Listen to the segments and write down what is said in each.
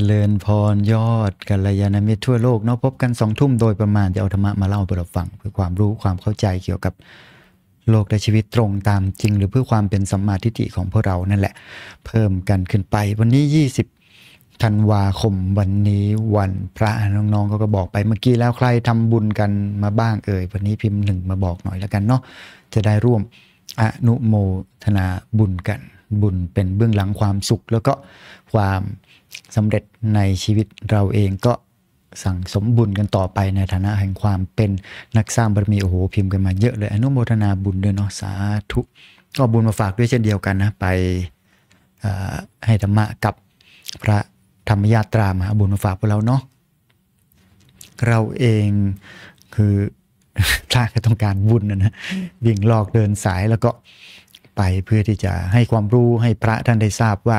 จริญพรยอดกัลยาณมิตรทั่วโลกเนาะพบกันสองทุ่มโดยประมาณจะเอาธรรมะมาเล่าเพื่อฟัง เพื่อความรู้ความเข้าใจเกี่ยวกับโลกและชีวิตตรงตามจริงหรือเพื่อความเป็นสัมมาทิฏฐิของพวกเรา นั่นแหละ เพิ่มกันขึ้นไป วันนี้ 20ธันวาคมวันนี้วันพระน้องๆเขาก็บอกไปเมื่อกี้แล้วใครทำบุญกันมาบ้างเอ่ยวันนี้พิมพ์หนึ่งมาบอกหน่อยแล้วกันเนาะจะได้ร่วมอนุโมทนาบุญกัน บุญเป็นเบื้องหลังความสุขแล้วก็ความสำเร็จในชีวิตเราเองก็สั่งสมบุญกันต่อไปในฐานะแห่งความเป็นนักสร้างบารมีโอ้โหพิมพ์กันมาเยอะเลยอนุโมทนาบุญด้วยเนาะสาธุก็บุญมาฝากด้วยเช่นเดียวกันนะไปให้ธรรมะกับพระธรรมญาตรามาบุญมาฝากพวกเราเนาะเราเองคือถ้าต้องการบุญนะนะวิ่งลอกเดินสายแล้วก็ไปเพื่อที่จะให้ความรู้ให้พระท่านได้ทราบว่า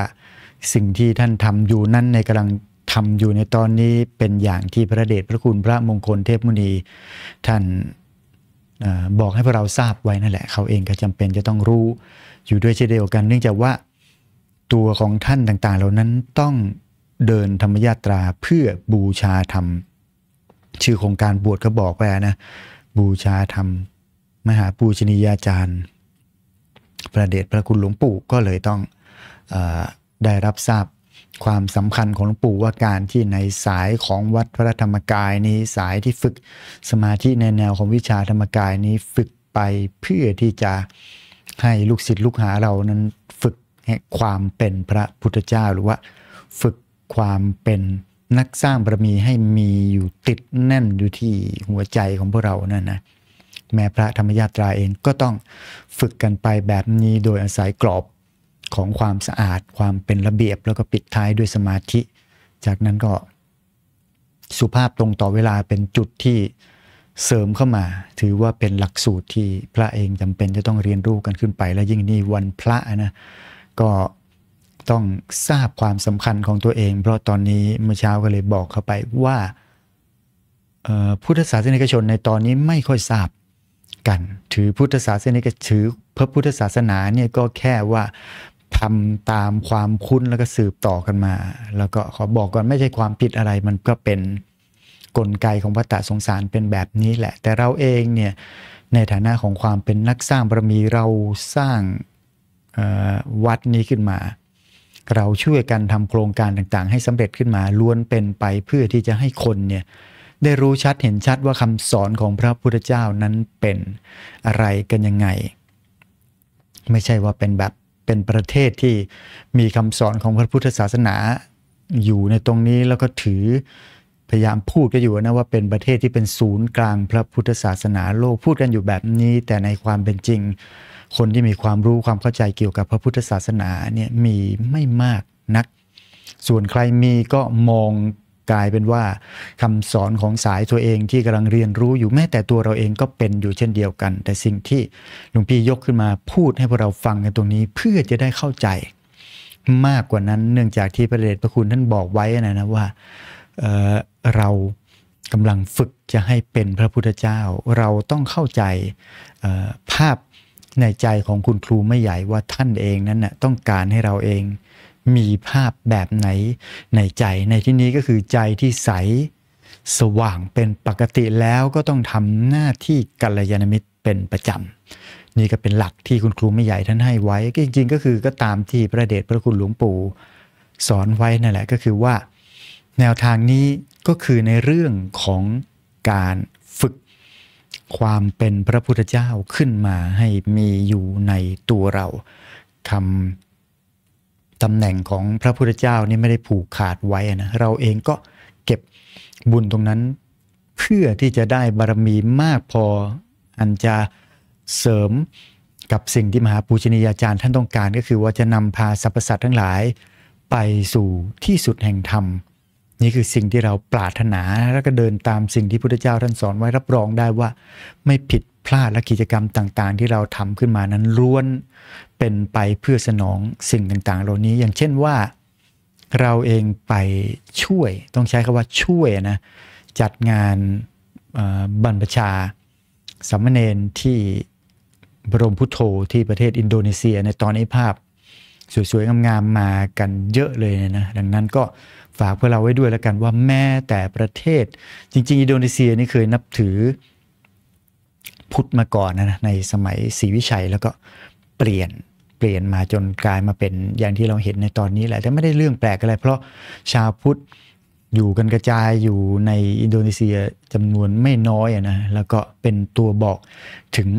สิ่งที่ท่านทำอยู่นั้นในกำลังทำอยู่ในตอนนี้เป็นอย่างที่พระเดชพระคุณพระมงคลเทพมุนีท่านบอกให้พวกเราทราบไว้นั่นแหละ เขาเองก็จำเป็นจะต้องรู้อยู่ด้วยเช่นเดียวกัน เนื่องจากว่าตัวของท่านต่างๆ เหล่านั้นต้องเดินธรรมยาตราเพื่อบูชาธรรมชื่อของการบวชก็บอกไว้นะบูชาธรรมมหาปูชนียาจารย์พระเดชพระคุณหลวงปู่ก็เลยต้องอได้รับทราบความสำคัญของหลวงปู่ว่าการที่ในสายของวัดพระธรรมกายนี้สายที่ฝึกสมาธิในแนวของวิชาธรรมกายนี้ฝึกไปเพื่อที่จะให้ลูกศิษย์ลูกหาเรานั้นฝึกความเป็นพระพุทธเจ้าหรือว่า ฝึกความเป็นนักสร้างบารมีให้มีอยู่ติดแน่นอยู่ที่หัวใจของพวกเรานั่นนะแม้พระธรรมญาตราเองก็ต้องฝึกกันไปแบบนี้โดยอาศัยกรอบของความสะอาด ความเป็นระเบียบแล้วก็ปิดท้ายด้วยสมาธิ จากนั้นก็สุภาพตรงต่อเวลาเป็นจุดที่เสริมเข้ามา ถือว่าเป็นหลักสูตรที่พระเองจำเป็นจะต้องเรียนรู้กันขึ้นไปและยิ่งนี่วันพระนะก็ต้องทราบความสำคัญของตัวเอง เพราะตอนนี้เมื่อเช้าก็เลยบอกเข้าไปว่าพุทธศาสนิกชนในตอนนี้ไม่ค่อยทราบกันถือพุทธศาสนิกถือพระพุทธศาสนาเนี่ยก็แค่ว่าทำตามความคุ้นแล้วก็สืบต่อกันมา แล้วก็ขอบอกก่อนไม่ใช่ความผิดอะไร มันก็เป็นนกลไกของวัฏตะสงสารเป็นแบบนี้แหละ แต่เราเองเนี่ย ในฐานะของความเป็นนักสร้างบารมีเราสร้างวัดนี้ขึ้นมา เราช่วยกันทำโครงการต่างๆ ให้สำเร็จขึ้นมา ล้วนเป็นไปเพื่อที่จะให้คนเนี่ยได้รู้ชัดเห็นชัดว่าคำสอนของพระพุทธเจ้านั้นเป็นอะไรกันยังไง ไม่ใช่ว่าเป็นแบบเป็นประเทศที่มีคำสอนของพระพุทธศาสนาอยู่ในตรงนี้แล้วก็ถือพยายามพูดก็อยู่นะว่าเป็นประเทศที่เป็นศูนย์กลางพระพุทธศาสนา โลกพูดกันอยู่แบบนี้ แต่ในความเป็นจริงคนที่มีความรู้ความเข้าใจเกี่ยวกับพระพุทธศาสนาเนี่ยมีไม่มากนัก ส่วนใครมีก็มองกลายเป็นว่าคำสอนของสายตัวเองที่กำลังเรียนรู้อยู่แม้แต่ตัวเราเองก็เป็นอยู่เช่นเดียวกัน แต่สิ่งที่หลวงพี่ยกขึ้นมาพูดให้พวกเราฟังในตรงนี้เพื่อจะได้เข้าใจ มากกว่านั้นเนื่องจากที่พระเดชพระคุณท่านบอกไว้นะนะว่าเเรากำลังฝึกจะให้เป็นพระพุทธเจ้า เราต้องเข้าใจภาพในใจของคุณครูไม่ใหญ่ว่าท่านเองนั้นนะ่ะต้องการให้เราเองมีภาพแบบไหนในใจในที่นี้ก็คือใจที่ใสสว่างเป็นปกติแล้วก็ต้องทำหน้าที่กัลยาณมิตรเป็นประจำนี่ก็เป็นหลักที่คุณครูไม่ใหญ่ท่านให้ไว้ จริงๆก็คือก็ตามที่พระเดชพระคุณหลวงปู่ สอนไว้นั่นแหละก็คือว่า แนวทางนี้ก็คือในเรื่องของการฝึกความเป็นพระพุทธเจ้าขึ้นมาให้มีอยู่ในตัวเราคำตำแหน่งของพระพุทธเจ้านี่ไม่ได้ผูกขาดไว้นะ เราเองก็เก็บบุญตรงนั้นเพื่อที่จะได้บารมีมากพออันจะเสริมกับสิ่งที่มหาปูชนียาจารย์ท่านต้องการก็คือว่าจะนำพาสรรพสัตว์ทั้งหลายไปสู่ที่สุดแห่งธรรมนี่คือสิ่งที่เราปรารถนาแล้วก็เดินตามสิ่งที่พุทธเจ้าท่านสอนไว้รับรองได้ว่าไม่ผิดพลาดและกิจกรรมต่างๆ ที่เราทำขึ้นมานั้นล้วนเป็นไปเพื่อสนองสิ่งต่างๆ เหล่านี้ อย่างเช่นว่าเราเองไปช่วยต้องใช้คำว่าช่วยนะจัดงานบรรพชา สัมมเนนที่บรมพุทโธที่ประเทศอินโดนีเซียในตอนนี้ภาพสวยๆงามๆมากันเยอะเลยนะดังนั้นก็ฝากพวกเราไว้ด้วยแล้วกันว่าแม้แต่ประเทศจริงๆ อินโดนีเซียนี่เคยนับถือพุทธมาก่อนนะในสมัยศรีวิชัย แล้วก็เปลี่ยนเปลี่ยนมาจนกลายมาเป็นอย่างที่เราเห็นในตอนนี้แหละแต่ไม่ได้เรื่องแปลกอะไร เพราะชาวพุทธอยู่กันกระจายอยู่ในอินโดนีเซียจำนวนไม่น้อยนะแล้วก็เป็นตัวบอกถึง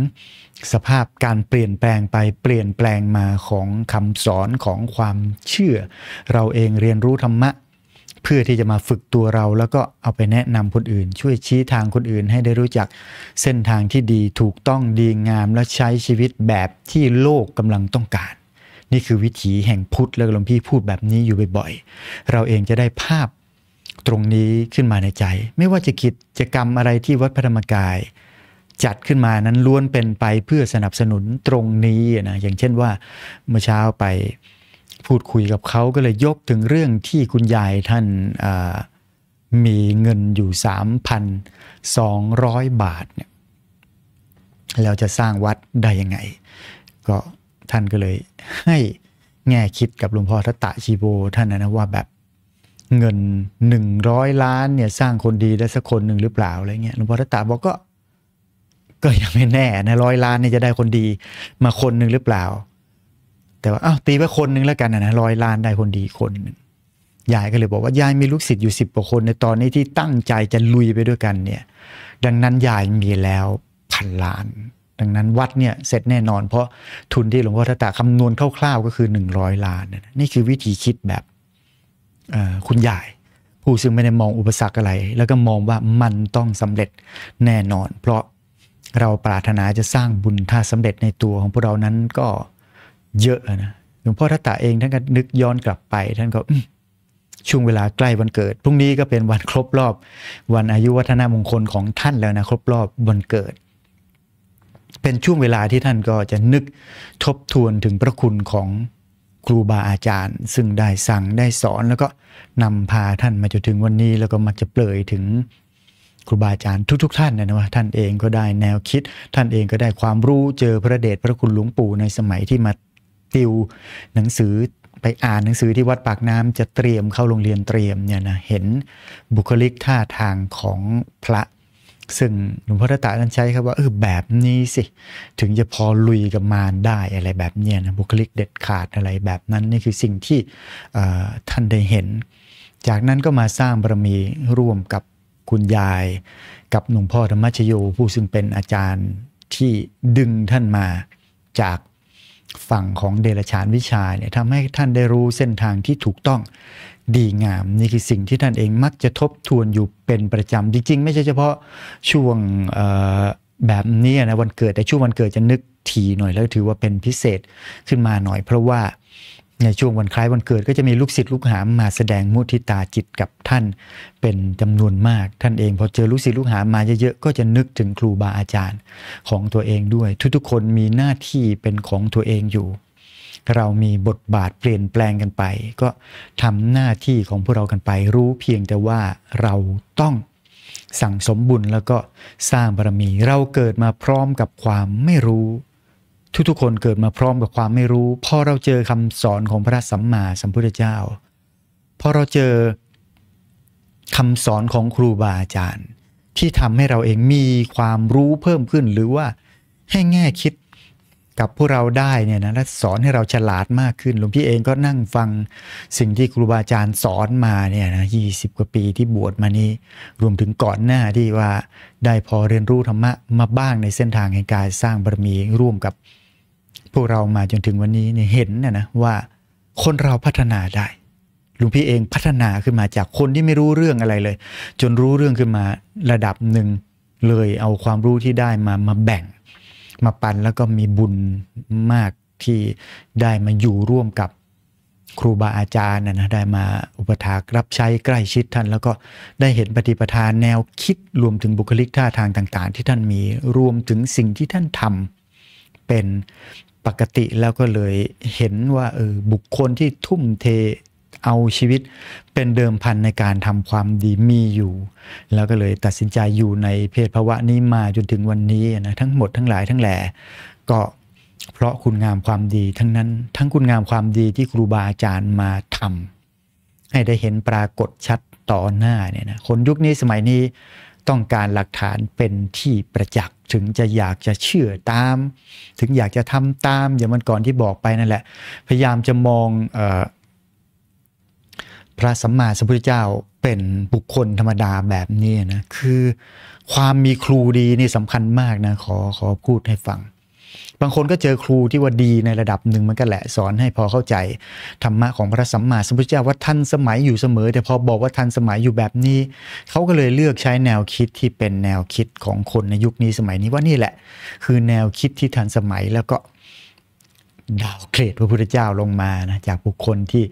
สภาพการเปลี่ยนแปลงไปเปลี่ยนแปลงมาของคำสอนของความเชื่อเราเองเรียนรู้ธรรมะเพื่อที่จะมาฝึกตัวเราแล้วก็เอาไปแนะนำคนอื่น ช่วยชี้ทางคนอื่นให้ได้รู้จักเส้นทางที่ดีถูกต้องดีงาม และใช้ชีวิตแบบที่โลกกำลังต้องการ นี่คือวิถีแห่งพุทธแล้วหลวงพี่พูดแบบนี้อยู่บ่อยๆ เราเองจะได้ภาพตรงนี้ขึ้นมาในใจ ไม่ว่าจะกิจกรรมอะไรที่วัดพระธรรมกาย จัดขึ้นมานั้นล้วนเป็นไปเพื่อสนับสนุนตรงนี้นะอย่างเช่นว่าเมื่อเช้าไปพูดคุยกับเขาก็เลยยกถึงเรื่องที่คุณยายท่านมีเงินอยู่ 3,200 บาทเนี่ยแล้วจะสร้างวัดได้ยังไง ก็ท่านก็เลยให้แง่คิดกับหลวงพ่อทัตตะชีโบท่านนะว่าแบบเงิน 100 ล้านเนี่ยสร้างคนดีได้สักคนหนึ่งหรือเปล่าอะไรเงี้ยหลวงพ่อทัตตะบอกก็ก็ยังไม่แน่นะร้อยล้านเนี่ยจะได้คนดีมาคนหนึ่งหรือเปล่าแต่ว่าอ้าวตีไปคนนึงแล้วกันนะร้อยล้านได้คนดีคนนึงยายก็เลยบอกว่า ยายมีลูกศิษย์อยู่สิบกว่าคน ในตอนนี้ที่ตั้งใจจะลุยไปด้วยกันเนี่ยดังนั้นยายมีแล้วพันล้าน ดังนั้นวัดเนี่ยเสร็จแน่นอน เพราะทุนที่หลวงพ่อทตาคำนวณคร่าวๆก็คือหนึ่งร้อยล้าน นี่คือวิธีคิดแบบคุณยาย ผู้ซึ่งไม่ได้มองอุปสรรคอะไร แล้วก็มองว่ามันต้องสำเร็จแน่นอน เพราะเราปรารถนาจะสร้างบุญถ้าสำเร็จในตัวของพวกเรานั้นก็เยอะนะหลวงพ่อทัตตาเองท่านก็นึกย้อนกลับไปท่านก็ช่วงเวลาใกล้วันเกิดพรุ่งนี้ก็เป็นวันครบรอบ วันอายุวัฒนามงคลของท่านแล้วนะ ครบรอบวันเกิด เป็นช่วงเวลาที่ท่านก็จะนึกทบทวนถึงพระคุณของครูบาอาจารย์ ซึ่งได้สั่งได้สอนแล้วก็นำพาท่านมาจนถึงวันนี้แล้วก็มักจะเปลยถึงครูบาอาจารย์ทุก ๆทท่านนะว่าท่านเองก็ได้แนวคิด ท่านเองก็ได้ความรู้เจอพระเดชพระคุณหลวงปู่ในสมัยที่มาติวหนังสือไปอ่านหนังสือที่วัดปากน้ำจะเตรียมเข้าโรงเรียนเตรียมเนี่ยนะเห็นบุคลิกท่าทางของพระ ซึ่งหลวงพ่อตาทานใช้ครับว่าเออแบบนี้สิ ถึงจะพอลุยกับมารได้อะไรแบบเนี้ยนะบุคลิกเด็ดขาดอะไรแบบนั้นนี่คือสิ่งที่ท่านได้เห็น จากนั้นก็มาสร้างบารมีร่วมกับคุณยาย กับหลวงพ่อธรรมชโยผู้ซึ่งเป็นอาจารย์ที่ดึงท่านมาจากฝั่งของเดรชานวิชาเนี่ยทำให้ท่านได้รู้เส้นทางที่ถูกต้องดีงาม นี่คือสิ่งที่ท่านเองมักจะทบทวนอยู่เป็นประจำจริง ๆ ไม่ใช่เฉพาะช่วงแบบนี้นะวันเกิดแต่ช่วงวันเกิดจะนึกทีหน่อย แล้วถือว่าเป็นพิเศษขึ้นมาหน่อยเพราะว่าในช่วงวันคล้ายวันเกิดก็จะมีลูกศิษย์ลูกหา มาแสดงมุทิตาจิตกับท่านเป็นจำนวนมากท่านเอง พอเจอลูกศิษย์ลูกหามาเยอะๆก็จะนึกถึงครูบาอาจารย์ของตัวเองด้วย ทุกๆคนมีหน้าที่เป็นของตัวเองอยู่ เรามีบทบาทเปลี่ยนแปลงกันไป ก็ทำหน้าที่ของพวกเรากันไป รู้เพียงแต่ว่าเราต้องสั่งสมบุญแล้วก็สร้างบารมีเราเกิดมาพร้อมกับความไม่รู้ทุกๆคนเกิดมาพร้อมกับความไม่รู้พอเราเจอคำสอนของพระสัมมาสัมพุทธเจ้าพอเราเจอคำสอนของครูบาอาจารย์ ที่ทำให้เราเองมีความรู้เพิ่มขึ้นหรือว่าให้แง่คิดกับพวกเราได้เนี่ยนะและสอนให้เราฉลาดมากขึ้นหลวงพี่เองก็นั่งฟังสิ่งที่ครูบาอาจารย์สอนมาเนี่ยนะยีกว่าปีที่บวชมานี้ รวมถึงก่อนหน้าที่ว่าได้พอเรียนรู้ธรรมะมาบ้างในเส้นทางแห่งการสร้างบารมีร่วมกับพวกเรามาจนถึงวันนี้เนี่ยเห็นนะนะว่าคนเราพัฒนาได้หลวงพี่เองพัฒนาขึ้นมาจากคนที่ไม่รู้เรื่องอะไรเลย จนรู้เรื่องขึ้นมาระดับหนึ่งเลย เอาความรู้ที่ได้มามาแบ่ง มาปันแล้วก็มีบุญมากที่ได้มาอยู่ร่วมกับครูบาอาจารย์นะนะได้มาอุปถากรับใช้ใกล้ชิดท่านแล้วก็ได้เห็นปฏิปทานแนวคิดรวมถึงบุคลิกท่าทางต่าง ๆ ที่ท่านมีรวมถึงสิ่งที่ท่านทำเป็นปกติแล้วก็เลยเห็นว่าเออบุคคลที่ทุ่มเทเอาชีวิตเป็นเดิมพันในการทำความดีมีอยู่ แล้วก็เลยตัดสินใจอยู่ในเพศภาวะนี้มาจนถึงวันนี้นะทั้งหมดทั้งหลายทั้งแหล่ก็เพราะคุณงามความดีทั้งนั้น ทั้งคุณงามความดีที่ครูบาอาจารย์มาทำให้ได้เห็นปรากฏชัดต่อหน้าเนี่ยนะคนยุคนี้สมัยนี้ต้องการหลักฐานเป็นที่ประจักษ์ ถึงจะอยากจะเชื่อตาม ถึงอยากจะทำตาม อย่างมันก่อนที่บอกไปนั่นแหละ พยายามจะมองอพระสัมมาสัมพุทธเจ้าเป็นบุคคลธรรมดาแบบนี้นะ คือความมีครูดีนี่สำคัญมากนะ ขอขอพูดให้ฟังบางคนก็เจอครูที่ว่าดีในระดับหนึ่งมันก็แหละสอนให้พอเข้าใจธรรมะของพระสัมมาสัมพุทธเจ้าว่าท่านสมัยอยู่เสมอ แต่พอบอกว่าท่านสมัยอยู่แบบนี้ เขาก็เลยเลือกใช้แนวคิดที่เป็นแนวคิดของคนในยุคนี้สมัยนี้ว่านี่แหละ คือแนวคิดที่ทันสมัยแล้วก็ดาวเกรดพระพุทธเจ้าลงมานะจากบุคคลที่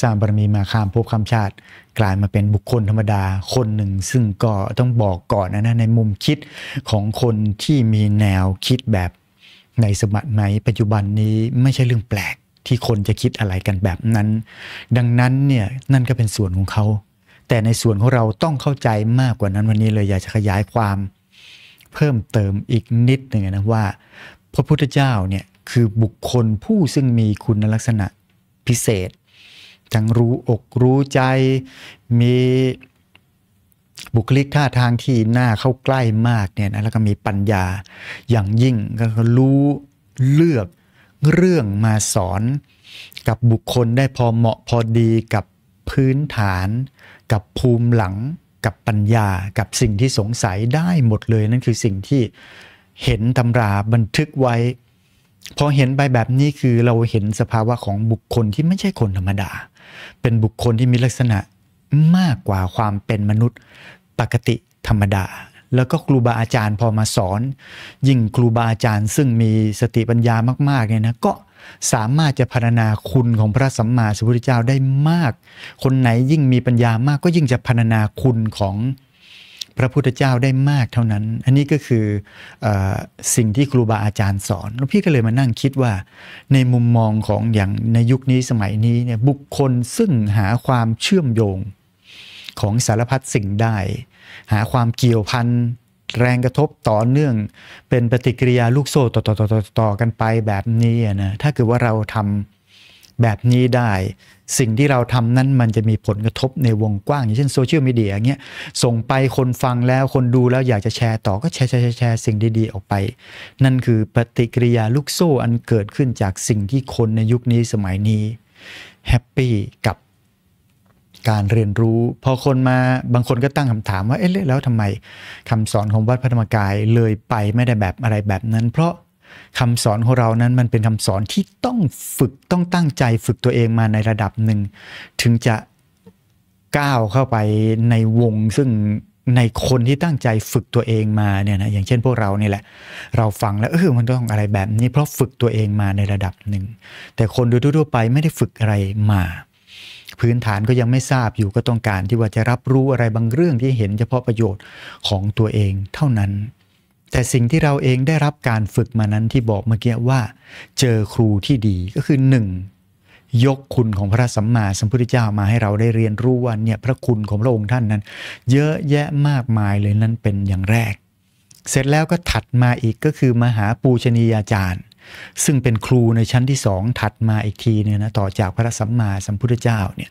สร้างบารมีมาข้ามภพข้ามชาติ กลายมาเป็นบุคคลธรรมดาคนหนึ่งซึ่งก็ต้องบอกก่อนนะนะในมุมคิดของคนที่มีแนวคิดแบบในสมัยในปัจจุบันนี้ไม่ใช่เรื่องแปลกที่คนจะคิดอะไรกันแบบนั้น ดังนั้นเนี่ยนั่นก็เป็นส่วนของเขา แต่ในส่วนของเราต้องเข้าใจมากกว่านั้นวันนี้เลยอยากจะขยายความ เพิ่มเติมอีกนิดหนึ่งนะว่า พระพุทธเจ้าเนี่ยคือบุคคลผู้ซึ่งมีคุณลักษณะพิเศษทั้งรู้อกรู้ใจมีบุคลิกท่าทางที่หน้าเข้าใกล้มากเนี่ยนะแล้วก็มีปัญญาอย่างยิ่ง ก็รู้เลือกเรื่องมาสอน กับบุคคลได้พอเหมาะพอดีกับพื้นฐาน กับภูมิหลัง กับปัญญา กับสิ่งที่สงสัยได้หมดเลย นั่นคือสิ่งที่เห็นตำราบันทึกไว้ พอเห็นไปแบบนี้คือเราเห็นสภาวะของบุคคลที่ไม่ใช่คนธรรมดา เป็นบุคคลที่มีลักษณะมากกว่าความเป็นมนุษย์ปกติธรรมดา แล้วก็ครูบาอาจารย์พอมาสอน ยิ่งครูบาอาจารย์ซึ่งมีสติปัญญามากๆเนี่ยนะ ก็สามารถจะพัฒนาคุณของพระสัมมาสัมพุทธเจ้าได้มาก คนไหนยิ่งมีปัญญามากก็ยิ่งจะพัฒนาคุณของพระพุทธเจ้าได้มากเท่านั้น อันนี้ก็คืออสิ่งที่ครูบาอาจารย์สอน แล้วพี่ก็เลยมานั่งคิดว่า ในมุมมองของอย่างในยุคนี้สมัยนี้เนี่ย บุคคลซึ่งหาความเชื่อมโยงของสารพัดสิ่งได้ หาความเกี่ยวพันแรงกระทบต่อเนื่อง เป็นปฏิกิริยาลูกโซ่ต่อๆๆอกันไปแบบนี้นะถ้าเกิดว่าเราทำแบบนี้ได้ สิ่งที่เราทำนั้นมันจะมีผลกระทบในวงกว้าง อย่างเช่นโซเชียลมีเดียเงี้ยส่งไปคนฟังแล้วคนดูแล้วอยากจะแชร์ต่อก็แชร์แชร์แชร์ชรสิ่งดีๆออกไป นั่นคือปฏิกิริยาลูกโซ่อันเกิดขึ้นจากสิ่งที่คนในยุคนี้สมัยนี้แฮปปี้กับการเรียนรู้ พอคนมาบางคนก็ตั้งคำถามว่าเอ๊ะแล้ว ทำไม คำสอนของวัดพระธรรมกายเลยไปไม่ได้แบบอะไรแบบนั้น เพราะคำสอนของเรานั้นมันเป็นคำสอนที่ต้องฝึกต้องตั้งใจฝึกตัวเองมาในระดับหนึ่งถึงจะก้าวเข้าไปในวง ซึ่งในคนที่ตั้งใจฝึกตัวเองมาเนี่ยนะอย่างเช่น พวกเรานี่แหละ เราฟังแล้วเออมันต้องอะไรแบบนี้เพราะฝึกตัวเองมาในระดับหนึ่งแต่คนโดยทั่วไปไม่ได้ฝึกอะไรมาพื้นฐานก็ยังไม่ทราบอยู่ก็ต้องการที่ว่าจะรับรู้อะไรบางเรื่องที่เห็นเฉพาะประโยชน์ของตัวเองเท่านั้น แต่สิ่งที่เราเองได้รับการฝึกมานั้นที่บอกเมื่อกี้ว่าเจอครูที่ดีก็คือหนึ่งยกคุณของพระสัมมาสัมพุทธเจ้ามาให้เราได้เรียนรู้ว่าเนี่ยพระคุณของพระองค์ท่านนั้น เยอะแยะมากมายเลยนั่นเป็นอย่างแรก เสร็จแล้วก็ถัดมาอีกก็คือมหาปูชนียาจารย์ซึ่งเป็นครูในชั้นที่สองถัดมาอีกทีเนี่ยนะต่อจากพระสัมมาสัมพุทธเจ้าเนี่ย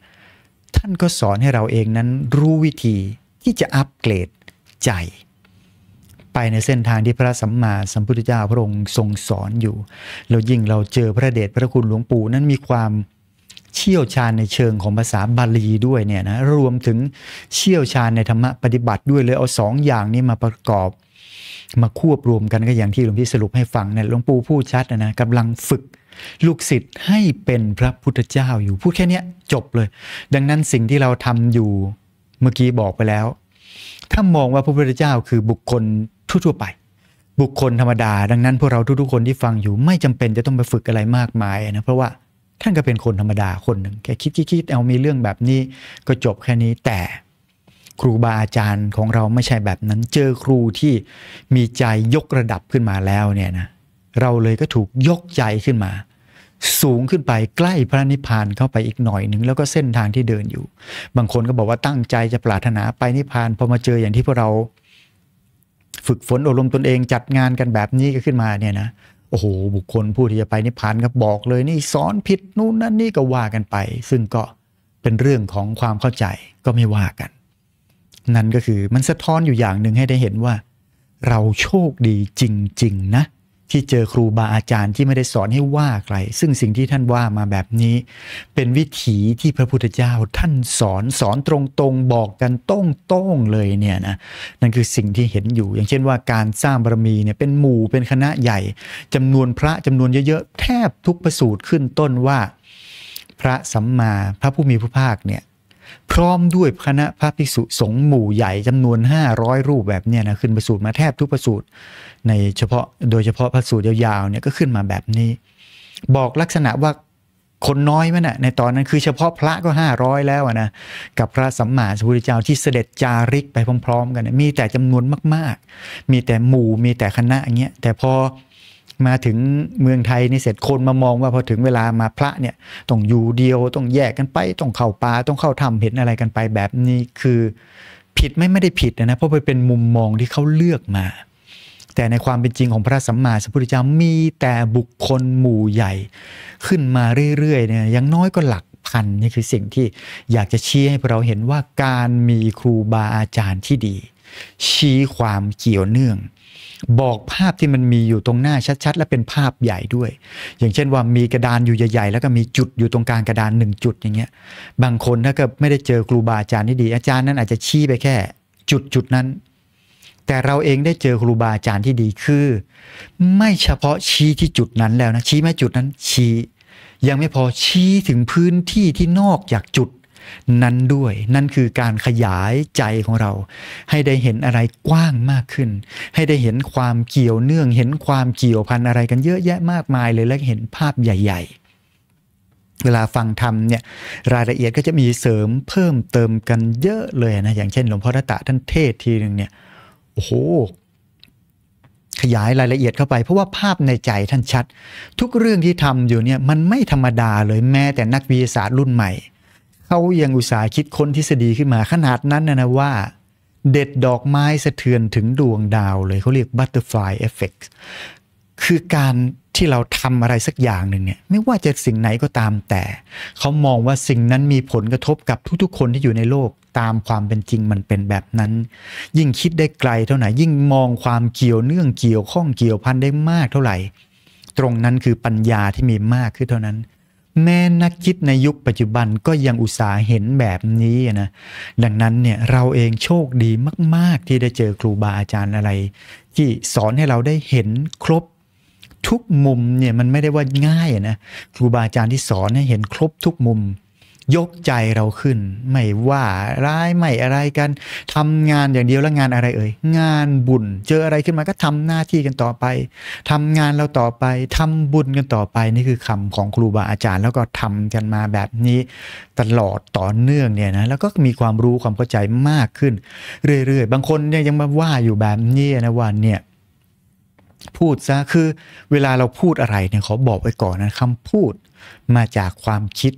ท่านก็สอนให้เราเองนั้นรู้วิธีที่จะอัปเกรดใจ ไปในเส้นทางที่พระสัมมาสัมพุทธเจ้าพระองค์ทรงสอนอยู่แล้วยิ่งเราเจอพระเดชพระคุณหลวงปู่นั้นมีความเชี่ยวชาญในเชิงของภาษาบาลีด้วยเนี่ยนะรวมถึงเชี่ยวชาญในธรรมะปฏิบัติด้วยเลยเอาสองอย่างนี้มาประกอบมาควบรวมกันก็อย่างที่หลวงพี่สรุปให้ฟังเนี่ยหลวงปู่พูดชัดนะนะกำลังฝึก ลูกศิษย์ให้เป็นพระพุทธเจ้าอยู่พูดแค่นี้จบเลย ดังนั้นสิ่งที่เราทำอยู่เมื่อกี้บอกไปแล้ว ถ้ามองว่าพระพุทธเจ้าคือบุคคลทั่วๆไป บุคคลธรรมดา ดังนั้นพวกเราทุก ๆคนที่ฟังอยู่ ไม่จำเป็นจะต้องไปฝึกอะไรมากมายนะเพราะว่าท่านก็เป็นคนธรรมดาคนหนึ่งแค่คิดๆเอามีเรื่องแบบนี้ก็จบแค่นี้แต่ครูบาอาจารย์ของเราไม่ใช่แบบนั้น เจอครูที่มีใจยกระดับขึ้นมาแล้วเนี่ยนะ เราเลยก็ถูกยกใจขึ้นมา สูงขึ้นไปใกล้พระนิพพานเข้าไปอีกหน่อยหนึ่ง แล้วก็เส้นทางที่เดินอยู่ บางคนก็บอกว่าตั้งใจจะปรารถนาไป นิพพานพอมาเจออย่างที่พวกเรา ฝึกฝนอบรมตนเองจัดงานกันแบบนี้ก็ขึ้นมาเนี่ยนะโอ้โหบุคคลผู้ที่จะไปนิพพานครับบอกเลยนี่สอนผิดนู่นนั่นนี่ก็ว่ากันไป ซึ่งก็เป็นเรื่องของความเข้าใจก็ไม่ว่ากันนั่นก็คือมันสะท้อนอยู่อย่างหนึ่งให้ได้เห็นว่าเราโชคดีจริงๆนะที่เจอครูบาอาจารย์ที่ไม่ได้สอนให้ว่าใครซึ่งสิ่งที่ท่านว่ามาแบบนี้ เป็นวิถีที่พระพุทธเจ้าท่านสอนสอนตรงๆบอกกันต้งๆเลยเนี่ยนะนั่นคือสิ่งที่เห็นอยู่ อย่างเช่นว่าการสร้างบารมีเนี่ยเป็นหมู่เป็นคณะใหญ่ จำนวนพระจำนวนเยอะๆแทบทุกประสูตรขึ้นต้นว่า พระสัมมาพระผู้มีพระภาคเนี่ยพร้อมด้วยคณะพระภิกษุสงฆ์หมู่ใหญ่จำนวน 500 รูปแบบเนี้ยนะขึ้นประสูตรมาแทบทุกประสูตรในเฉพาะโดยเฉพาะพระสูตรยาวๆเนี่ยก็ขึ้นมาแบบนี้ บอกลักษณะว่าคนน้อยมั้น่ะในตอนนั้นคือเฉพาะพระก็ 500 แล้วนะกับพระสัมมาสัมพุทธเจ้าที่เสด็จจาริกไปพร้อมๆ กัน มีแต่จำนวนมากๆ มีแต่หมู่มีแต่คณะอย่างเงี้ยแต่พอมาถึงเมืองไทยนี่เสร็จคนมามองว่าพอถึงเวลามาพระเนี่ยต้องอยู่เดียว ต้องแยกกันไปต้องเข้าป่าต้องเข้าถ้ำเห็นอะไรกันไปแบบนี้คือผิดไม่ไม่ได้ผิดนะเพราะเป็นมุมมองที่เขาเลือกมา แต่ในความเป็นจริงของพระสัมมาสัมพุทธเจ้ามีแต่บุคคลหมู่ใหญ่ ขึ้นมาเรื่อยๆเนี่ยยังน้อยก็หลักพันนี่คือสิ่งที่อยากจะชี้ให้พวกเราเห็นว่าการมีครูบาอาจารย์ที่ดี ชี้ความเกี่ยวเนื่องบอกภาพที่มันมีอยู่ตรงหน้าชัดๆและเป็นภาพใหญ่ด้วย อย่างเช่นว่ามีกระดานอยู่ใหญ่ๆแล้วก็มีจุดอยู่ตรงกลางกระดานหนึ่งจุดอย่างเงี้ยบางคนถ้าเกิดไม่ได้เจอครูบาอาจารย์ที่ดีอาจารย์นั้นอาจจะชี้ไปแค่ จุดจุดนั้น แต่เราเองได้เจอครูบาอาจารย์ที่ดีคือ ไม่เฉพาะชี้ที่จุดนั้นแล้วนะชี้ไม่จุดนั้นชี้ ยังไม่พอชี้ถึงพื้นที่ที่นอกจากจุดนั้นด้วยนั่นคือการขยายใจของเรา ให้ได้เห็นอะไรกว้างมากขึ้น ให้ได้เห็นความเกี่ยวเนื่อง เห็นความเกี่ยวพันอะไรกันเยอะแยะมากมายเลยและเห็นภาพใหญ่ๆ เวลาฟังธรรมเนี่ยรายละเอียดก็จะมีเสริมเพิ่มเติมกันเยอะเลยนะอย่างเช่น หลวงพ่อรัตะท่านเทศทีหนึ่งเนี่ยโอ้โห ขยายรายละเอียดเข้าไปเพราะว่าภาพในใจท่านชัด ทุกเรื่องที่ทำอยู่เนี่ยมันไม่ธรรมดาเลยแม้แต่นักวิทยาศาสตร์รุ่นใหม่เขายังอุตสาห์คิดค้นทฤษฎีขึ้นมาขนาดนั้นนะนะว่าเด็ดดอกไม้สะเทือนถึงดวงดาวเลยเขาเรียกบัตเตอร์ฟลายเอฟเฟกคือการที่เราทำอะไรสักอย่างหนึ่งเนี่ยไม่ว่าจะสิ่งไหนก็ตามแต่ เขามองว่าสิ่งนั้นมีผลกระทบกับทุกๆคนที่อยู่ในโลกตามความเป็นจริงมันเป็นแบบนั้น ยิ่งคิดได้ไกลเท่าไหร่ยิ่งมองความเกี่ยวเนื่องเกี่ยวข้องเกี่ยวพันได้มากเท่าไหร่ ตรงนั้นคือปัญญาที่มีมากขึ้นเท่านั้นแม่นักคิดในยุคปัจจุบันก็ยังอุตส่าห์เห็นแบบนี้นะดังนั้นเนี่ยเราเองโชคดีมากๆ ที่ได้เจอครูบาอาจารย์อะไร ที่สอนให้เราได้เห็นครบทุกมุมเนี่ยมันไม่ได้ว่าง่ายนะครูบาอาจารย์ที่สอนให้เห็นครบทุกมุมยกใจเราขึ้น ไม่ว่าร้ายไม่อะไรกัน ทำงานอย่างเดียวแล้วงานอะไรเอ่ยงานบุญเจออะไรขึ้นมาก็ทำหน้าที่กันต่อไป ทำงานเราต่อไป ทำบุญกันต่อไป นี่คือคำของครูบาอาจารย์แล้วก็ทำกันมาแบบนี้ ตลอดต่อเนื่องเนี่ยนะ แล้วก็มีความรู้ความเข้าใจมากขึ้น เรื่อย ๆ บางคนเนี่ยยังมาว่าอยู่แบบนี้นะว่าเนี่ยพูดซะคือ เวลาเราพูดอะไรเนี่ยขอบอกไว้ก่อนนะคำพูดมาจากความคิด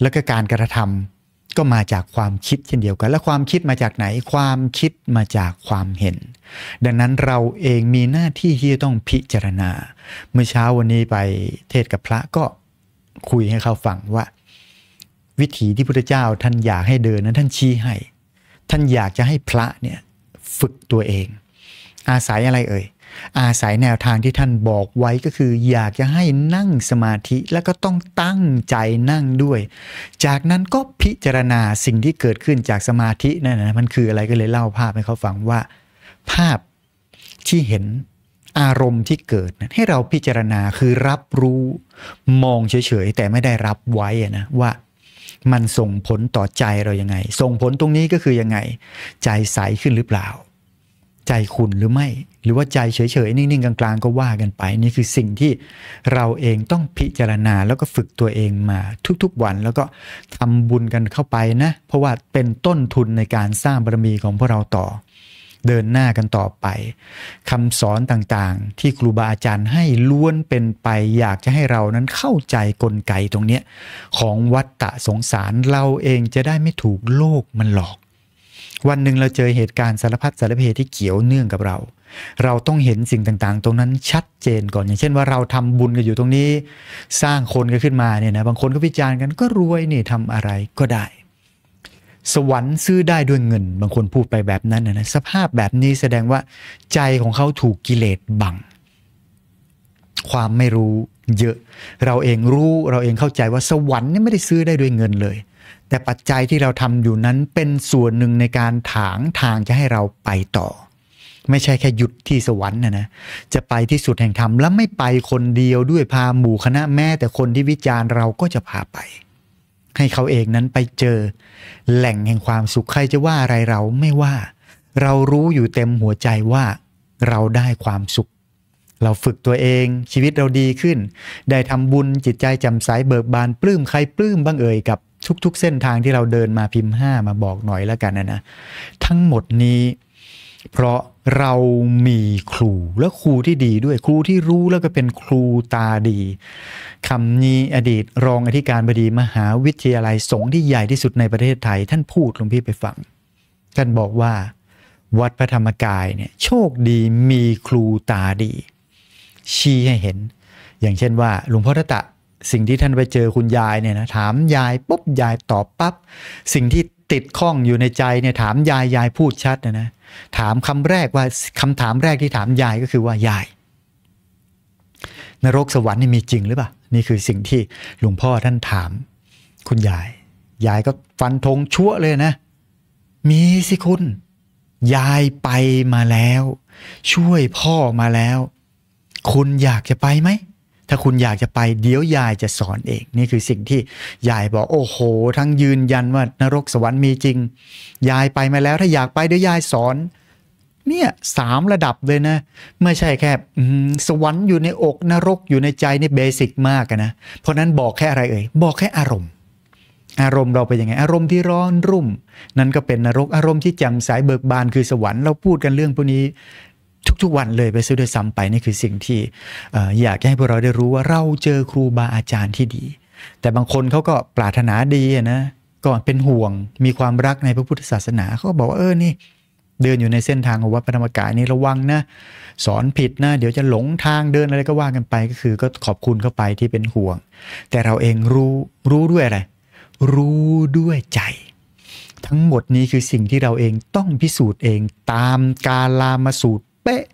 แล้วก็การกระทำก็มาจากความคิดเช่นเดียวกัน และความคิดมาจากไหนความคิดมาจากความเห็น ดังนั้นเราเองมีหน้าที่ที่จะต้องพิจารณา เมื่อเช้าวันนี้ไปเทศกับพระก็คุยให้เขาฟังว่า วิถีที่พระเจ้า ท่านอยากให้เดินนั้นท่านชี้ให้ ท่านอยากจะให้พระเนี่ยฝึกตัวเอง อาศัยอะไรเอ่ยอาศัยแนวทางที่ท่านบอกไว้ก็คือ อยากจะให้นั่งสมาธิแล้วก็ต้องตั้งใจนั่งด้วย จากนั้นก็พิจารณาสิ่งที่เกิดขึ้นจากสมาธินั่นนะมันคืออะไรก็เลยเล่าภาพให้เขาฟังว่า ภาพที่เห็นอารมณ์ที่เกิด ให้เราพิจารณาคือรับรู้มองเฉยๆ แต่ไม่ได้รับไว้นะว่ามันส่งผลต่อใจเรายังไง ส่งผลตรงนี้ก็คือยังไง ใจใสขึ้นหรือเปล่าใจคุณหรือไม่ หรือว่าใจเฉยๆนิ่งๆกลางๆ ก็ว่ากันไป นี่คือสิ่งที่เราเองต้องพิจารณาแล้วก็ฝึกตัวเองมาทุกๆ วันแล้วก็ทำบุญกันเข้าไปนะ เพราะว่าเป็นต้นทุนในการสร้างบารมีของพวกเราต่อ เดินหน้ากันต่อไปคำสอนต่างๆ ที่ครูบาอาจารย์ให้ล้วนเป็นไปอยากจะให้เรานั้นเข้าใจกลไกตรงนี้ของวัฏตะสงสารเราเองจะได้ไม่ถูกโลกมันหลอกวันหนึ่งเราเจอเหตุการณ์สารพัดสารเพที่เกี่ยวเนื่องกับเรา เราต้องเห็นสิ่งต่างๆ ตรงนั้นชัดเจนก่อนอย่างเช่นว่าเราทำบุญกันอยู่ตรงนี้สร้างคนกันขึ้นมาเนี่ยนะบางคนก็วิจารณ์กันก็รวยนี่ทำอะไรก็ได้ สวรรค์ซื้อได้ด้วยเงิน บางคนพูดไปแบบนั้นนะสภาพแบบนี้แสดงว่าใจของเขาถูกกิเลสบัง ความไม่รู้เยอะ เราเองรู้เราเองเข้าใจว่าสวรรค์นี่ไม่ได้ซื้อได้ด้วยเงินเลยแต่ปัจจัยที่เราทำอยู่นั้นเป็นส่วนหนึ่งในการถางทางจะให้เราไปต่อ ไม่ใช่แค่หยุดที่สวรรค์นะนะจะไปที่สุดแห่งธรรมแล้วไม่ไปคนเดียวด้วยพาหมู่คณะแม่แต่คนที่วิจารณ์เราก็จะพาไป ให้เขาเองนั้นไปเจอ แหล่งแห่งความสุขใครจะว่าอะไรเราไม่ว่าเรารู้อยู่เต็มหัวใจว่าเราได้ความสุข เราฝึกตัวเอง ชีวิตเราดีขึ้น ได้ทำบุญจิตใจจำมายเบิกบานปลื้มใครปลื้มบ้างเอ่ยกับทุกๆเส้นทางที่เราเดินมาพิมพ์ 5 มาบอกหน่อยแล้วกันนะนะทั้งหมดนี้เพราะเรามีครูและครูที่ดีด้วยครูที่รู้แล้วก็เป็นครูตาดีคำนี้อดีต รองอธิการบดีมหาวิทยาลัย สงฆ์ที่ใหญ่ที่สุดในประเทศไทยท่านพูดลงพี่ไปฟัง ท่านบอกว่า วัดพระธรรมกายเนี่ยโชคดีมีครูตาดี ชี้ให้เห็น อย่างเช่นว่าหลวงพ่อตะสิ่งที่ท่านไปเจอคุณยายเนี่ยนะถามยายปุ๊บยายตอบปับ๊บสิ่งที่ติดข้องอยู่ในใจเนี่ยถามยายยายพูดชัดนะนะ ถามคำแรกว่าคำถามแรกที่ถามยายก็คือว่ายายนรกสวรรค์นี่มีจริงหรือเปล่านี่คือสิ่งที่หลวงพ่อท่านถามคุณยายยายก็ฟันธงชั่วเลยนะ มีสิคุณ ยายไปมาแล้ว ช่วยพ่อมาแล้ว คุณอยากจะไปไหมถ้าคุณอยากจะไปเดี๋ยวยายจะสอนเอง นี่คือสิ่งที่ยายบอก โอ้โหทั้งยืนยันว่านรกสวรรค์มีจริง ยายไปมาแล้วถ้าอยากไปเดี๋ยวยายสอนเนี่ยสามระดับเลยนะ ไม่ใช่แค่สวรรค์อยู่ในอกนรกอยู่ในใจนี่เบสิกมากนะ เพราะนั้นบอกแค่อะไรเอ่ยบอกแค่อารมณ์อารมณ์เราไปยังไงอารมณ์ที่ร้อนรุ่ม นั่นก็เป็นนรกอารมณ์ที่แจ่มใสเบิกบานคือสวรรค์เราพูดกันเรื่องพวกนี้ทุกๆ วันเลยไปซื้อด้วยซ้ำไป นี่คือสิ่งที่อยากให้พวกเราได้รู้ว่าเราเจอครูบาอาจารย์ที่ดี แต่บางคนเขาก็ปรารถนาดีนะก่อนเป็นห่วงมีความรักในพระพุทธศาสนาเขาบอกว่า เออ นี่ เดินอยู่ในเส้นทางของวัดพระธรรมกายนี่ระวังนะ สอนผิดนะ เดี๋ยวจะหลงทางเดินอะไรก็ว่ากันไป ก็คือก็ขอบคุณเข้าไปที่เป็นห่วง แต่เราเองรู้รู้ด้วยอะไร รู้ด้วยใจ ทั้งหมดนี้คือสิ่งที่เราเองต้องพิสูจน์เองตามกาลามาสูตรเป๊ะ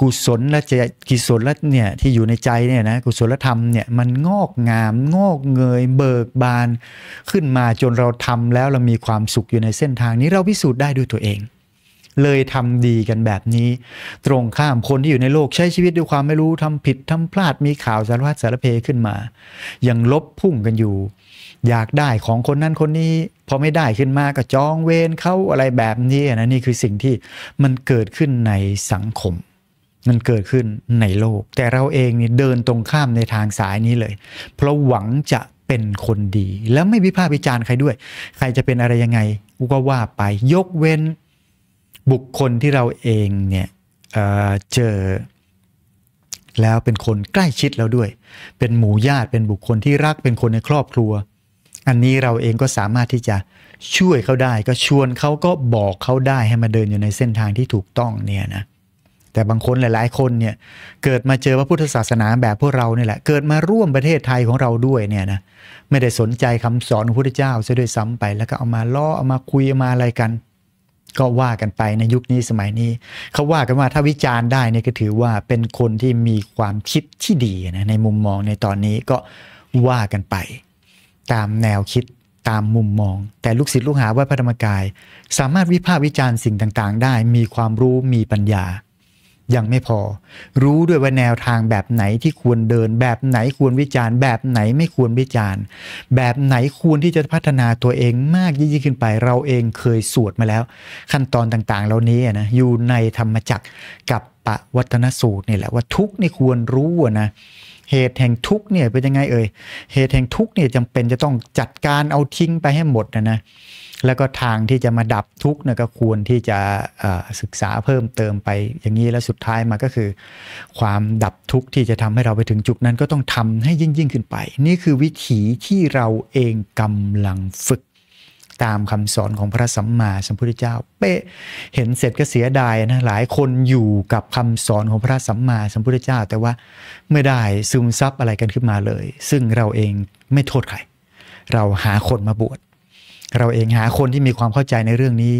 กุศลและจกุศลและเนี่ยที่อยู่ในใจเนี่ยนะกุศลธรรมเนี่ยมันงอกงาม งอกเงยเบิกบาน ขึ้นมาจนเราทำแล้วเรามีความสุขอยู่ในเส้นทางนี้เราพิสูจน์ได้ด้วยตัวเอง เลยทำดีกันแบบนี้ ตรงข้ามคนที่อยู่ในโลกใช้ชีวิตด้วยความไม่รู้ทำผิดทำพลาดมีข่าว สารพัดสารเพขึ้นมา ยังลบพุ่งกันอยู่อยากได้ของคนนั้นคนนี้พอไม่ได้ขึ้นมาก็จองเวรเขาอะไรแบบนี้นะนี่คือสิ่งที่มันเกิดขึ้นในสังคม มันเกิดขึ้นในโลก แต่เราเองนี่เดินตรงข้ามในทางสายนี้เลย เพราะหวังจะเป็นคนดี แล้วไม่วิพากษ์วิจารณ์ใครด้วย ใครจะเป็นอะไรยังไงก็ว่าไปยกเว้น บุคคลที่เราเองเนี่ยเเจอ แล้วเป็นคนใกล้ชิดแล้วด้วย เป็นหมู่ญาติเป็นบุคคลที่รักเป็นคนในครอบครัวอันนี้เราเองก็สามารถที่จะช่วยเขาได้ ก็ชวนเขาก็บอกเขาได้ให้มาเดินอยู่ในเส้นทางที่ถูกต้องเนี่ยนะแต่บางคน หลาย ๆ คนเนี่ย เกิดมาเจอพระพุทธศาสนาแบบพวกเราเนี่ยแหละเกิดมาร่วมประเทศไทยของเราด้วยเนี่ยนะไม่ได้สนใจคำสอนของพระพุทธเจ้าซะด้วยซ้ำไป แล้วก็เอามาล้อเอามาคุยามาอะไรกัน ก็ว่ากันไปในยุคนี้สมัยนี้เขาว่ากันว่าถ้าวิจารณ์ได้เนี่ยก็ถือว่าเป็นคนที่มีความคิดที่ดีนะในมุมมองในตอนนี้ก็ว่ากันไปตามแนวคิดตามมุมมอง แต่ลูกศิษย์ลูกหาวัดพระธรรมกาย สามารถวิพากษ์วิจารณ์สิ่งต่าง ๆ ได้มีความรู้มีปัญญา ยังไม่พอ รู้ด้วยว่าแนวทางแบบไหนที่ควรเดิน แบบไหนควรวิจารณ์แบบไหนไม่ควรวิจารณ์ แบบไหนควรที่จะพัฒนาตัวเองมากยิ่งขึ้นไป เราเองเคยสวดมาแล้ว ขั้นตอนต่างๆ เหล่านี้นะอยู่ในธรรมจักรกับปวัตนสูตรนี่แหละว่าทุกนี่ควรรู้นะเหตุแห่งทุกเนี่ยเป็นยังไงเอ่ยเหตุแห่งทุกเนี่ยจำเป็นจะต้องจัดการเอาทิ้งไปให้หมดนะนะแล้วก็ทางที่จะมาดับทุกเนี่ยก็ควรที่จะศึกษาเพิ่มเติมไปอย่างนี้แล้วสุดท้ายมาก็คือ ความดับทุกที่จะทำให้เราไปถึงจุดนั้นก็ต้องทำให้ยิ่งยิ่งขึ้นไป นี่คือวิถีที่เราเองกำลังฝึกตามคำสอนของพระสัมมาสัมพุทธเจ้า เป๊ะเห็นเสร็จก็เสียดายนะหลายคนอยู่กับคำสอนของพระสัมมาสัมพุทธเจ้า แต่ว่าไม่ได้ซึมซับอะไรกันขึ้นมาเลย ซึ่งเราเองไม่โทษใครเราหาคนมาบวชเราเองหาคนที่มีความเข้าใจในเรื่องนี้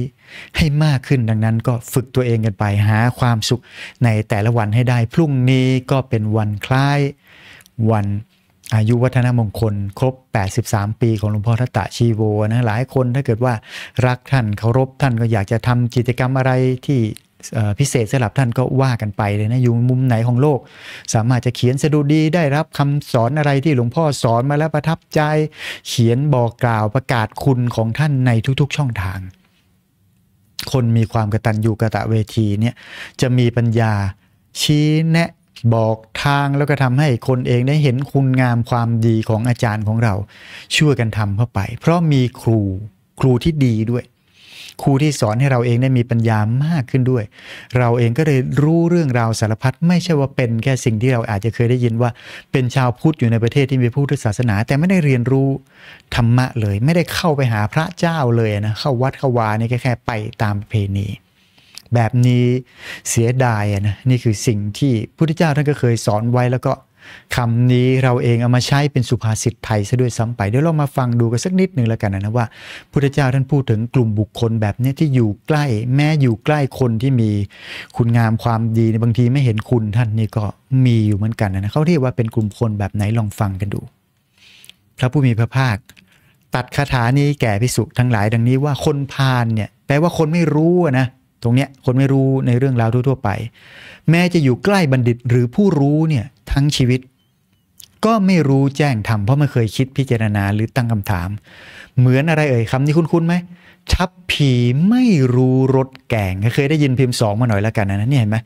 ให้มากขึ้นดังนั้นก็ฝึกตัวเองกันไปหาความสุขในแต่ละวันให้ได้ พรุ่งนี้ก็เป็นวันคล้ายวันอายุวัฒนมงคลครบ 83 ปีของหลวงพ่อทัตตะชีโวนะหลายคนถ้าเกิดว่ารักท่านเคารพท่านก็อยากจะทำกิจกรรมอะไรที่พิเศษสำหรับท่านก็ว่ากันไปเลยนะอยู่มุมไหนของโลก สามารถจะเขียนสดุดีได้รับคำสอนอะไรที่หลวงพ่อสอนมาแล้วประทับใจเขียนบอกกล่าวประกาศคุณของท่านในทุก ๆ ช่องทาง คนมีความกระตันยูกระตะเวทีเนี่ยจะมีปัญญาชี้แนะบอกทางแล้วก็ทำให้คนเองได้เห็นคุณงามความดีของอาจารย์ของเราช่วยกันทำเข้าไป เพราะมีครูครูที่ดีด้วย ครูที่สอนให้เราเองได้มีปัญญามากขึ้นด้วย เราเองก็เลยรู้เรื่องราวสารพัดไม่ใช่ว่าเป็นแค่สิ่งที่เราอาจจะเคยได้ยินว่า เป็นชาวพุทธอยู่ในประเทศที่มีพุทธศาสนาแต่ไม่ได้เรียนรู้ธรรมะเลย ไม่ได้เข้าไปหาพระเจ้าเลยนะเข้าวัดเข้าวานี่แค่ไปตามเพณีแบบนี้เสียดายนะ นี่คือสิ่งที่พุทธเจ้าท่านก็เคยสอนไว้แล้วก็คำนี้เราเองเอามาใช้เป็นสุภาษิตไทยซะด้วยซ้ำไปเดี๋ยวเรามาฟังดูกันสักนิดหนึ่งแล้วกันนะว่าพุทธเจ้าท่านพูดถึงกลุ่มบุคคลแบบนี้ที่อยู่ใกล้ แม้อยู่ใกล้คนที่มีคุณงามความดีในบางทีไม่เห็นคุณท่านนี่ก็มีอยู่เหมือนกันนะเขาเรียกว่าเป็นกลุ่มคนแบบไหนลองฟังกันดู พระผู้มีพระภาค ตัดคาถานี้แก่พิสุทั้งหลายดังนี้ว่าคนพาลเนี่ยแปลว่าคนไม่รู้นะตรงเนี้ยคนไม่รู้ในเรื่องราวทั่ว ๆ ไป แม้จะอยู่ใกล้บัณฑิตหรือผู้รู้เนี่ยทั้งชีวิต ก็ไม่รู้แจ้งทำเพราะไม่เคยคิดพิจารณาหรือตั้งคำถาม เหมือนอะไรเอ่ย คำนี้คุ้นๆไหมชับผีไม่รู้รสแกงเคยได้ยินพิมพ์สองมาหน่อยแล้วกันนะนี่เห็นไหม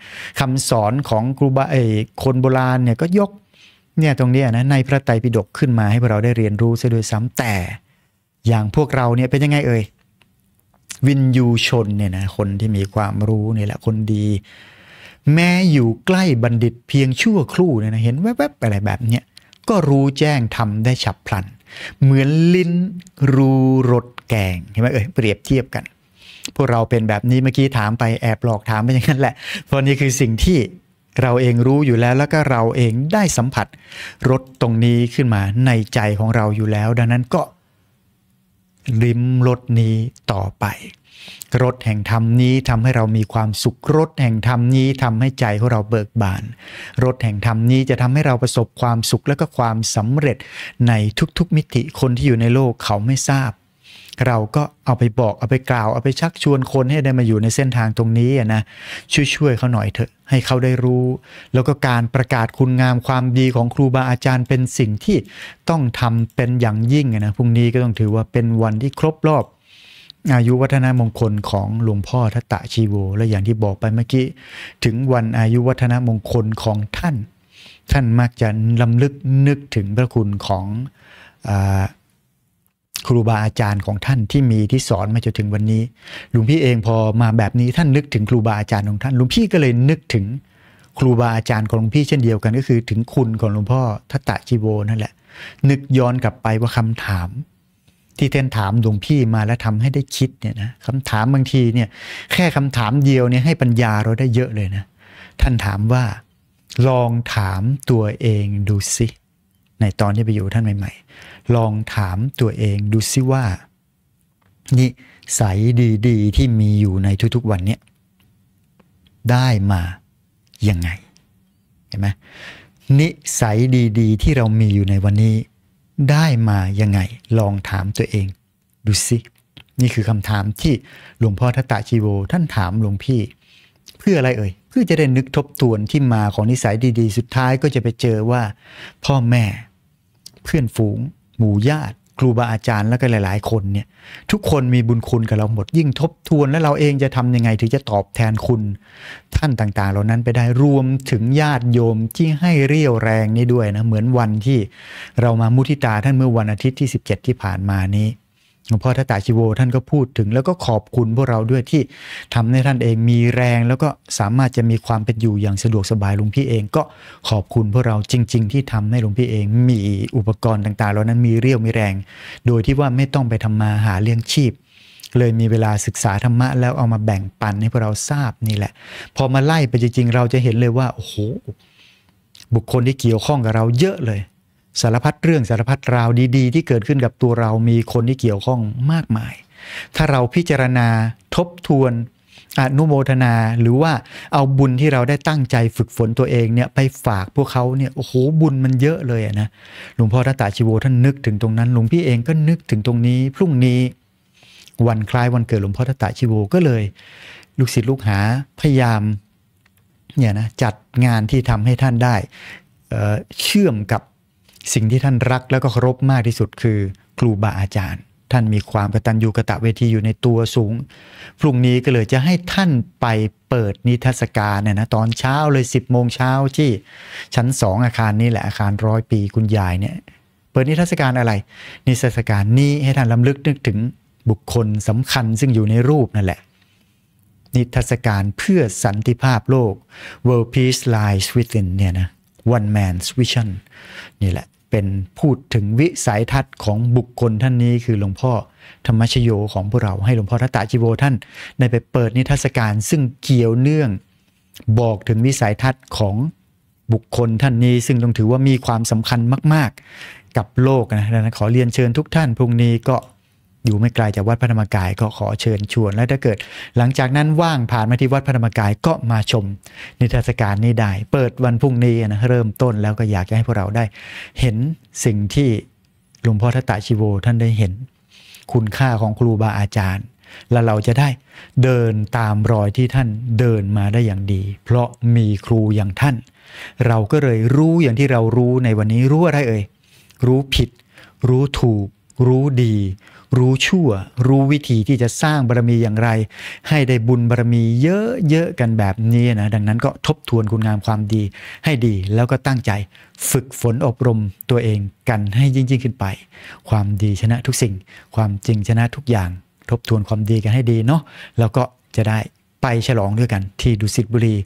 คำสอนของครูบาเอกคนโบราณเนี่ยก็ยกเนี่ยตรงนี้นะในพระไตรปิฎกขึ้นมาให้พวกเราได้เรียนรู้ซะด้วยซ้ำแต่อย่างพวกเราเนี่ยเป็นยังไงเอ่ยวินยูชนเนี่ยนะคนที่มีความรู้นี่แหละคนดี แม้อยู่ใกล้บัณฑิตเพียงชั่วครู่เนี่ยนะเห็นแวบๆ อะไรแบบเนี้ยก็รู้แจ้งทำได้ฉับพลัน เหมือนลิ้นรู้รสแกงเห็นไหมเอ่ยเปรียบเทียบกัน พวกเราเป็นแบบนี้เมื่อกี้ถามไปแอบหลอกถามไปอย่างนั้นแหละตอนนี้คือสิ่งที่เราเองรู้อยู่แล้วแล้วก็เราเองได้สัมผัสรสตรงนี้ขึ้นมาในใจของเราอยู่แล้ว ดังนั้นก็ลิ้มรสนี้ต่อไปรสแห่งธรรมนี้ทำให้เรามีความสุขรสแห่งธรรมนี้ทำให้ใจของเราเบิกบานรสแห่งธรรมนี้จะทำให้เราประสบความสุขและก็ความสำเร็จ ในทุกๆมิติคนที่อยู่ในโลกเขาไม่ทราบเราก็เอาไปบอกเอาไปกล่าวเอาไปชักชวนคนให้ได้มาอยู่ในเส้นทางตรงนี้นะช่วยยเขาหน่อยเถอะ ให้เขาได้รู้ แล้วก็การประกาศคุณงามความดีของครูบาอาจารย์เป็นสิ่งที่ต้องทำเป็นอย่างยิ่งนะพรุ่งนี้ก็ต้องถือว่าเป็นวันที่ครบรอบ อายุวัฒนมงคลของหลวงพ่อทัตตะชีโว และอย่างที่บอกไปเมื่อกี้ถึงวันอายุวัฒนมงคลของท่าน ท่านมักจะลํำลึกนึกถึงพระคุณของครูบาอาจารย์ของท่านที่มีที่สอนมาจนถึงวันนี้ หลวงพี่เองพอมาแบบนี้ท่านนึกถึงครูบาอาจารย์ของท่านหลวงพี่ก็เลยนึกถึงครูบาอาจารย์ของหลวงพี่เช่นเดียวกันก็คือถึงคุณของหลวงพ่อทัตตะชีโวนั่นแหละนึกย้อนกลับไปว่าคำถามที่เท่นถามหลวงพี่มาแล้วทำให้ได้คิดเนี่ยนะคำถามบางทีเนี่ยแค่คำถามเดียวเนี่ยให้ปัญญาเราได้เยอะเลยนะท่านถามว่า ลองถามตัวเองดูสิในตอนที่ไปอยู่ท่านใหม่ ๆลองถามตัวเองดูซิว่านี่ใสดีๆ ที่มีอยู่ในทุกๆวันเนี้ยได้มายังไงเห็นไหมนิสัย ดีๆ ที่เรามีอยู่ในวันนี้ได้มายังไง ลองถามตัวเอง ดูสิ นี่คือคำถามที่หลวงพ่อทัตตะชีโวท่านถามหลวงพี่ เพื่ออะไรเอ่ยเพื่อจะได้นึกทบทวนที่มาของนิสัยดีๆ สุดท้ายก็จะไปเจอว่า พ่อแม่เพื่อนฝูงหมู่ญาติ ครูบาอาจารย์แล้วก็หลาย ๆ คนเนี่ย ทุกคนมีบุญคุณกับเราหมดยิ่งทบทวน แล้วเราเองจะทำยังไงถึงจะตอบแทนคุณ ท่านต่างๆ เหล่านั้นไปได้รวมถึงญาติโยม ที่ให้เรี่ยวแรงนี้ด้วยนะ เหมือนวันที่เรามามุทิตาท่านเมื่อวันอาทิตย์ที่ 17 ที่ผ่านมานี้หลวงพ่อทัตตาชิโวท่านก็พูดถึง แล้วก็ขอบคุณพวกเราด้วยที่ทำให้ท่านเองมีแรงแล้วก็สามารถจะมีความเป็นอยู่อย่างสะดวกสบายหลวงพี่เอง ก็ขอบคุณพวกเราจริง ๆ ที่ทำให้หลวงพี่เองมีอุปกรณ์ต่างๆเหล่านั้นมีเรี่ยวมีแรง โดยที่ว่าไม่ต้องไปทำมาหาเลี้ยงชีพ เลยมีเวลาศึกษาธรรมะแล้วเอามาแบ่งปันให้พวกเราทราบนี่แหละ พอมาไล่ไปจริงๆเราจะเห็นเลยว่าโอ้โหบุคคลที่เกี่ยวข้องกับเราเยอะเลยสารพัดเรื่องสารพัดราวดีๆ ที่เกิดขึ้นกับตัวเรามีคนที่เกี่ยวข้องมากมาย ถ้าเราพิจารณาทบทวนอนุโมทนาหรือว่าเอาบุญที่เราได้ตั้งใจฝึกฝนตัวเองเนี่ยไปฝากพวกเขาเนี่ยโอ้โหบุญมันเยอะเลยนะ หลวงพ่อทัตตาชิโวท่านนึกถึงตรงนั้น หลวงพี่เองก็นึกถึงตรงนี้พรุ่งนี้วันคล้ายวันเกิดหลวงพ่อทัตตาชิโวก็เลย ลูกศิษย์ลูกหาพยายามเนี่ยนะจัดงานที่ทำให้ท่านได้เเชื่อมกับสิ่งที่ท่านรักแล้วก็เคารพมากที่สุดคือ ครูบาอาจารย์ ท่านมีความกตัญญูกะตะเวทีอยู่ในตัวสูง พรุ่งนี้ก็เลยจะให้ท่านไปเปิดนิทรรศการเนี่ยนะตอนเช้าเลย 10บโมงเช้าที่ ชั้นสองอาคารนี้แหละอาคารร้อยปีคุณยายเนี่ยเปิดนิทรรศการอะไร นิทรรศการนี้ให้ท่านลํำลึกนึกถึงบุคคลสำคัญซึ่งอยู่ในรูปนั่นแหละนิทรรศการเพื่อสันติภาพโลก World Peace Lies Within เนี่ยนะ One Man's Vision นี่แหละเป็นพูดถึงวิสัยทัศน์ของบุคคลท่านนี้ คือหลวงพ่อธรรมชโยของพวกเราให้หลวงพ่อทัตตาจิโวท่าน ได้ไปเปิดนิทรรศการ ซึ่งเกี่ยวเนื่อง บอกถึงวิสัยทัศน์ของบุคคลท่านนี้ ซึ่งต้องถือว่ามีความสำคัญมากๆ กับโลก นะดังนั้นขอเรียนเชิญทุกท่านพรุ่งนี้ก็อยู่ไม่ไกลจากวัดพระธรรมกายก็ขอเชิญชวนและถ้าเกิด หลังจากนั้นว่างผ่านมาที่วัดพระธรรมกายก็มาชมนิทรรศการนี้ได้เปิดวันพรุ่งนี้นะเริ่มต้นแล้วก็อยากจะให้พวกเราได้ เห็นสิ่งที่หลวงพ่อทตตาชิโวท่านได้เห็น คุณค่าของครูบาอาจารย์ และเราจะได้เดินตามรอยที่ท่านเดินมาได้อย่างดี เพราะมีครูอย่างท่าน เราก็เลยรู้อย่างที่เรารู้ในวันนี้รู้อะไรเอ่ยรู้ผิด รู้ถูก รู้ดีรู้ชั่วรู้วิธีที่จะสร้างบารมีอย่างไร ให้ได้บุญบารมีเยอะๆกันแบบนี้นะดังนั้นก็ทบทวนคุณงามความดีให้ดีแล้วก็ตั้งใจฝึกฝนอบรมตัวเองกันให้ยิ่งยิ่งขึ้นไป ความดีชนะทุกสิ่งความจริงชนะทุกอย่าง ทบทวนความดีกันให้ดีเนาะแล้วก็จะได้ไปฉลองด้วยกัน ที่ดุสิตบุรี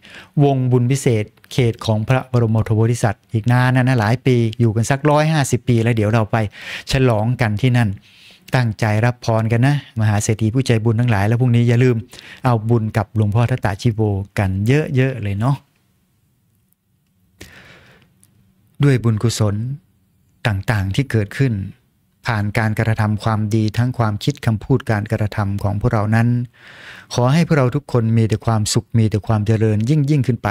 วงบุญพิเศษ เขตของพระบรมโทโบธิษัท์อีกนานนะหลายปีอยู่กันสักร้อยหาสิบปี แล้วเดี๋ยวเราไปฉลองกันที่นั่นตั้งใจรับพรกันนะ มหาเศรษฐีผู้ใจบุญทั้งหลายแล้วพรุ่งนี้อย่าลืมเอาบุญกับหลวงพ่อทัตตาชิโบกันเยอะๆ เลยเนาะ ด้วยบุญกุศลต่างๆที่เกิดขึ้น ผ่านการกระทำความดีทั้งความคิดคำพูดการกระทำของพวกเรานั้น ขอให้พวกเราทุกคนมีแต่ความสุขมีแต่ความเจริญยิ่งยิ่งขึ้นไป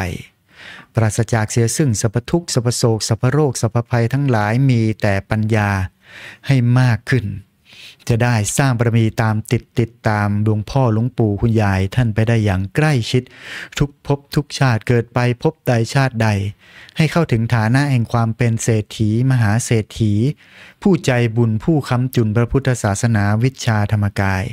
ปราศจากเสียซึ่งสัพทุกสัพโศกสัพโรคสัพภัยทั้งหลายมีแต่ปัญญาให้มากขึ้นจะได้สร้างบารมีตามติดติดตามหลวงพ่อหลวงปู่คุณยายท่านไปได้อย่างใกล้ชิด ทุกภพทุกชาติเกิดไปพบใดชาติใด ให้เข้าถึงฐานะแห่งความเป็นเศรษฐีมหาเศรษฐี ผู้ใจบุญผู้ค้ำจุนพระพุทธศาสนาวิชาธรรมกาย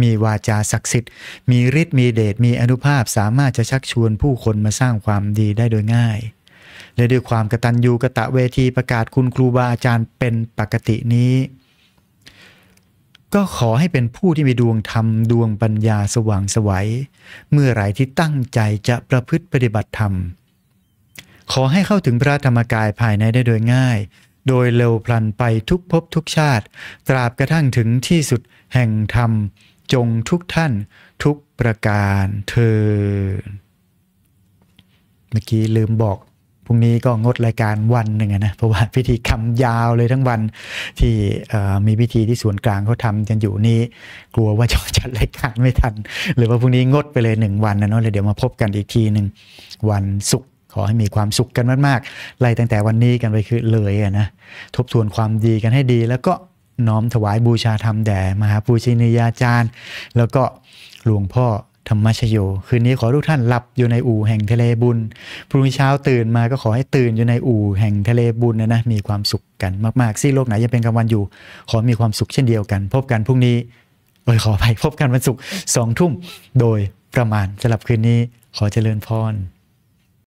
มีวาจาศักดิ์สิทธิ์ มีฤทธิ์มีเดชมีอนุภาพสามารถจะชักชวนผู้คนมาสร้างความดีได้โดยง่าย และด้วยความกตัญญูกะตะเวทีประกาศคุณครูบาอาจารย์เป็นปกตินี้ก็ขอให้เป็นผู้ที่มีดวงธรรมดวงปัญญาสว่างสวัย เมื่อไรที่ตั้งใจจะประพฤติปฏิบัติธรรม ขอให้เข้าถึงพระธรรมกายภายในได้โดยง่าย โดยเร็วพลันไปทุกภพทุกชาติ ตราบกระทั่งถึงที่สุดแห่งธรรม จงทุกท่านทุกประการเธอ เมื่อกี้ลืมบอกพรุ่งนี้ก็งดรายการวันหนึ่งนะเพราะว่าพิธีกรรมยาวเลยทั้งวันที่มีพิธีที่ส่วนกลางเขาทำกันอยู่นี่กลัวว่าจะจัดรายการไม่ทัน หรือว่าพรุ่งนี้งดไปเลยหนึ่งวันนะเนาะเลยเดี๋ยวมาพบกันอีกทีหนึ่งวันศุกร์ขอให้มีความสุขกันมากๆไล่ตั้งแต่วันนี้กันไปคือเลยนะทบทวนความดีกันให้ดี แล้วก็น้อมถวายบูชาธรรมแด่มหาปูชนียาจารย์แล้วก็หลวงพ่อธรรมชโยคืนนี้ขอทุกท่านหลับอยู่ในอู่แห่งทะเลบุญ พรุ่งนี้เช้าตื่นมาก็ขอให้ตื่นอยู่ในอู่แห่งทะเลบุญนะนะมีความสุขกันมากๆซี่โลกไหนยังเป็นกลางวันอยู่ ขอมีความสุขเช่นเดียวกัน พบกันพรุ่งนี้โดยขอไปพบกันวันศุกร์สองทุ่มโดยประมาณสำหรับคืนนี้ ขอเจริญพร